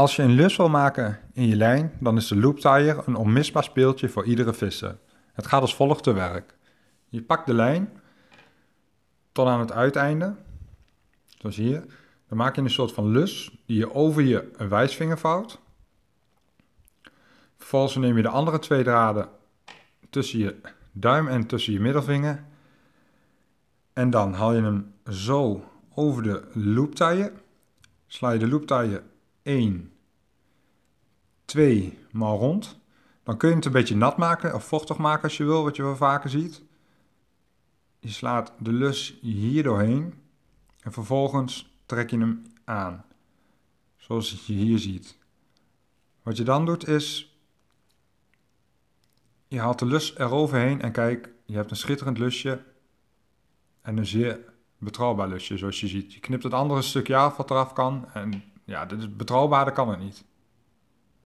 Als je een lus wil maken in je lijn, dan is de loop een onmisbaar speeltje voor iedere visser. Het gaat als volgt te werk. Je pakt de lijn tot aan het uiteinde, zoals hier. Dan maak je een soort van lus die je over je wijsvinger vouwt. Vervolgens neem je de andere twee draden tussen je duim en tussen je middelvinger. En dan haal je hem zo over de looptaaien. Sla je de looptaaien 1, 2 maal rond. Dan kun je het een beetje nat maken of vochtig maken als je wil, wat je wel vaker ziet. Je slaat de lus hier doorheen en vervolgens trek je hem aan. Zoals je hier ziet. Wat je dan doet is, je haalt de lus eroverheen en kijk, je hebt een schitterend lusje en een zeer betrouwbaar lusje zoals je ziet. Je knipt het andere stukje af wat eraf kan en ja, dit is kan het niet.